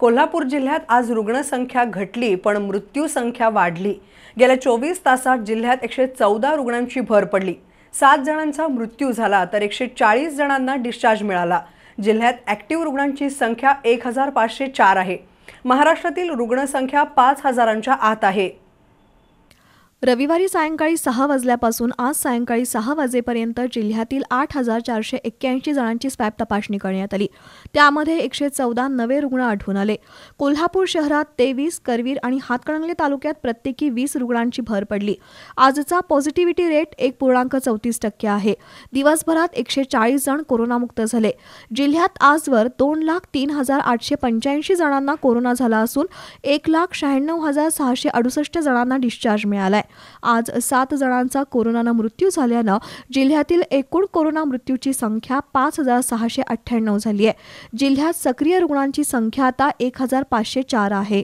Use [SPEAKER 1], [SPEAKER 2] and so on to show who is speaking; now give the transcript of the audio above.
[SPEAKER 1] कोल्हापूर जिल्ह्यात आज रुग्णसंख्या घटली पण मृत्यूसंख्या वाढली गेल्या चोवीस तासात जिल्ह्यात एकशे चौदा रुग्णांची भर पडली सात जणांचा मृत्यू झाला तर एकशे चाळीस जणांना डिस्चार्ज मिळाला जिल्ह्यात ॲक्टिव्ह रुग्णांची संख्या एक हजार पाचशे चार आहे महाराष्ट्रातील रुग्णसंख्या पाच हजारांच्या आत आहे
[SPEAKER 2] रविवारी सायंकाळी सहा वाजल्यापासून आज सायंकाळी सहा
[SPEAKER 1] वाजेपर्यंत जिल्ह्यातील
[SPEAKER 2] आठ हजार चारशे एक्क्याऐंशी जणांची स्वॅब तपासणी करण्यात आली त्यामध्ये एकशे चौदा नवे रुग्ण आढळून आले कोल्हापूर शहरात तेवीस करवीर आणि हातकणंगले तालुक्यात प्रत्येकी वीस रुग्णांची भर पडली आजचा पॉझिटिव्हिटी रेट एक पूर्णांक चौतीस टक्के आहे दिवसभरात एकशे चाळीस जण कोरोनामुक्त झाले जिल्ह्यात आजवर दोन लाख तीन हजार आठशे पंच्याऐंशी जणांना कोरोना झाला असून एक लाख शहाण्णव हजार सहाशे अडुसष्ट जणांना डिस्चार्ज मिळालाय आज सात जणांचा कोरोनानं मृत्यू झाल्यानं जिल्ह्यातील एकूण कोरोना मृत्यूची संख्या पाच हजार सहाशे अठ्ठ्याण्णव झाली आहे जिल्ह्यात सक्रिय रुग्णांची संख्या आता एक हजार पाचशे चार आहे